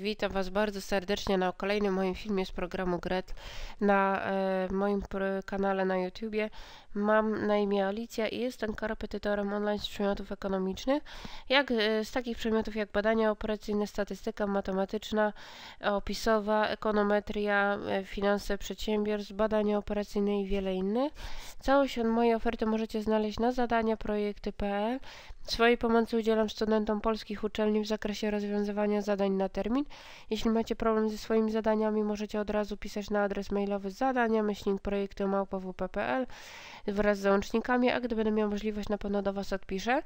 Witam Was bardzo serdecznie na kolejnym moim filmie z programu GRET na e, moim kanale na YouTubie. Mam na imię Alicja i jestem korepetytorem online z przedmiotów ekonomicznych, jak, e, z takich przedmiotów jak badania operacyjne, statystyka matematyczna, opisowa, ekonometria, e, finanse przedsiębiorstw, badania operacyjne i wiele innych. Całość mojej oferty możecie znaleźć na zadania projekty.pl. Swojej pomocy udzielam studentom polskich uczelni w zakresie rozwiązywania zadań na termin jeśli macie problem ze swoimi zadaniami, możecie od razu pisać na adres mailowy zadania myślnik wraz z załącznikami, a gdy będę miała możliwość, na pewno do Was odpiszę.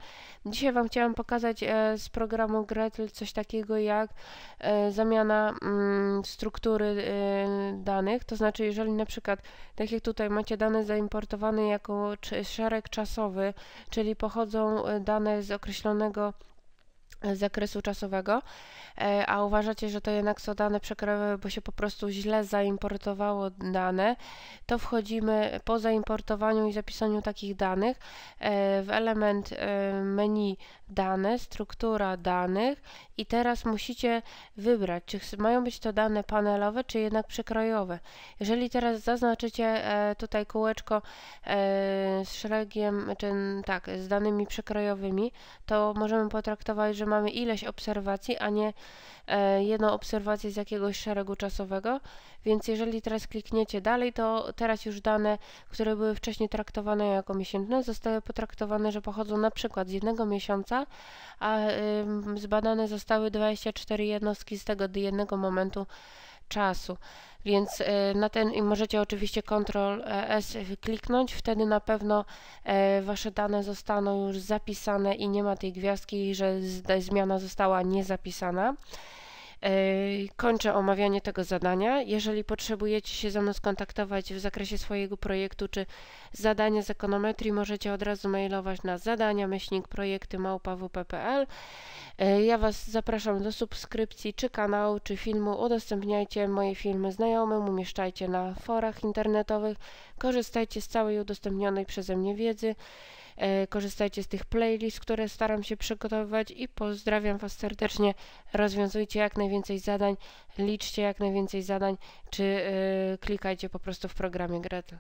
Dzisiaj Wam chciałam pokazać e, z programu Gretel coś takiego jak e, zamiana mm, struktury e, danych, to znaczy jeżeli na przykład, tak jak tutaj macie dane zaimportowane jako szereg czasowy, czyli pochodzą dane z określonego zakresu czasowego, e, a uważacie, że to jednak są dane przekrojowe, bo się po prostu źle zaimportowało dane, to wchodzimy po zaimportowaniu i zapisaniu takich danych e, w element e, menu dane, struktura danych i teraz musicie wybrać, czy mają być to dane panelowe, czy jednak przekrojowe. Jeżeli teraz zaznaczycie tutaj kółeczko z szeregiem, czy tak, z danymi przekrojowymi, to możemy potraktować, że mamy ileś obserwacji, a nie e, jedną obserwację z jakiegoś szeregu czasowego, więc jeżeli teraz klikniecie dalej, to teraz już dane, które były wcześniej traktowane jako miesięczne, zostały potraktowane, że pochodzą na przykład z jednego miesiąca, a y, zbadane zostały 24 jednostki z tego jednego momentu czasu. Więc e, na ten i możecie oczywiście Ctrl e, S kliknąć, wtedy na pewno e, Wasze dane zostaną już zapisane i nie ma tej gwiazdki, że zmiana została niezapisana. Kończę omawianie tego zadania. Jeżeli potrzebujecie się ze mną skontaktować w zakresie swojego projektu czy zadania z ekonometrii, możecie od razu mailować na zadania myślnik projekty małpawp.pl. Ja Was zapraszam do subskrypcji czy kanału, czy filmu. Udostępniajcie moje filmy znajomym, umieszczajcie na forach internetowych, korzystajcie z całej udostępnionej przeze mnie wiedzy. E, korzystajcie z tych playlist, które staram się przygotowywać i pozdrawiam Was serdecznie. Rozwiązujcie jak najwięcej zadań, liczcie jak najwięcej zadań, czy e, klikajcie po prostu w programie Gretel.